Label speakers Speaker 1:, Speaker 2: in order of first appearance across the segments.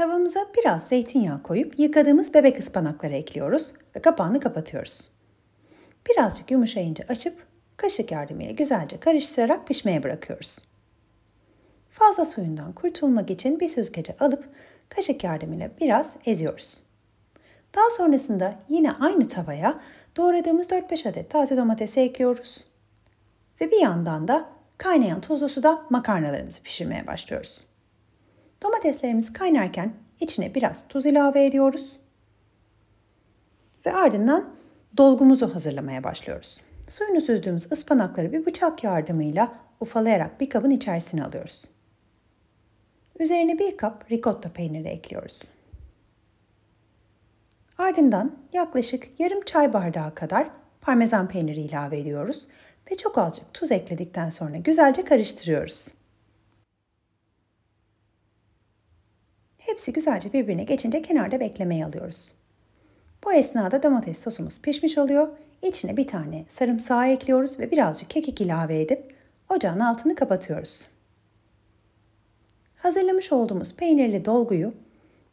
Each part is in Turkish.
Speaker 1: Tavamıza biraz zeytinyağı koyup yıkadığımız bebek ıspanakları ekliyoruz ve kapağını kapatıyoruz. Birazcık yumuşayınca açıp kaşık yardımıyla güzelce karıştırarak pişmeye bırakıyoruz. Fazla suyundan kurtulmak için bir süzgece alıp kaşık yardımıyla biraz eziyoruz. Daha sonrasında yine aynı tavaya doğradığımız 4-5 adet taze domatesi ekliyoruz. Ve bir yandan da kaynayan tuzlu suda makarnalarımızı pişirmeye başlıyoruz. Domateslerimiz kaynarken içine biraz tuz ilave ediyoruz. Ve ardından dolgumuzu hazırlamaya başlıyoruz. Suyunu süzdüğümüz ıspanakları bir bıçak yardımıyla ufalayarak bir kabın içerisine alıyoruz. Üzerine bir kap ricotta peyniri ekliyoruz. Ardından yaklaşık yarım çay bardağı kadar parmesan peyniri ilave ediyoruz ve çok azıcık tuz ekledikten sonra güzelce karıştırıyoruz. Hepsi güzelce birbirine geçince kenarda beklemeye alıyoruz. Bu esnada domates sosumuz pişmiş oluyor. İçine bir tane sarımsağı ekliyoruz ve birazcık kekik ilave edip ocağın altını kapatıyoruz. Hazırlamış olduğumuz peynirli dolguyu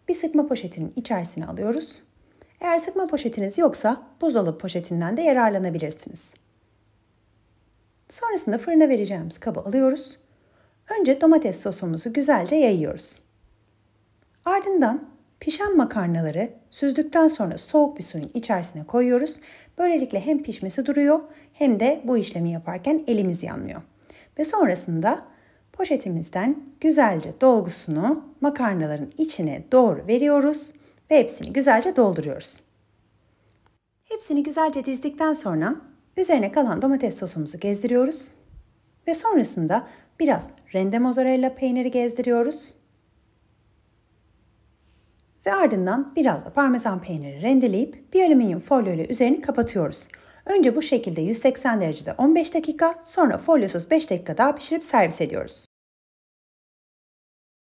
Speaker 1: bir sıkma poşetinin içerisine alıyoruz. Eğer sıkma poşetiniz yoksa buzdolabı poşetinden de yararlanabilirsiniz. Sonrasında fırına vereceğimiz kabı alıyoruz. Önce domates sosumuzu güzelce yayıyoruz. Ardından pişen makarnaları süzdükten sonra soğuk bir suyun içerisine koyuyoruz. Böylelikle hem pişmesi duruyor hem de bu işlemi yaparken elimiz yanmıyor. Ve sonrasında poşetimizden güzelce dolgusunu makarnaların içine doğru veriyoruz ve hepsini güzelce dolduruyoruz. Hepsini güzelce dizdikten sonra üzerine kalan domates sosumuzu gezdiriyoruz ve sonrasında biraz rende mozzarella peyniri gezdiriyoruz ve ardından biraz da parmesan peyniri rendeleyip bir alüminyum folyo ile üzerini kapatıyoruz. Önce bu şekilde 180 derecede 15 dakika, sonra folyosuz 5 dakika daha pişirip servis ediyoruz.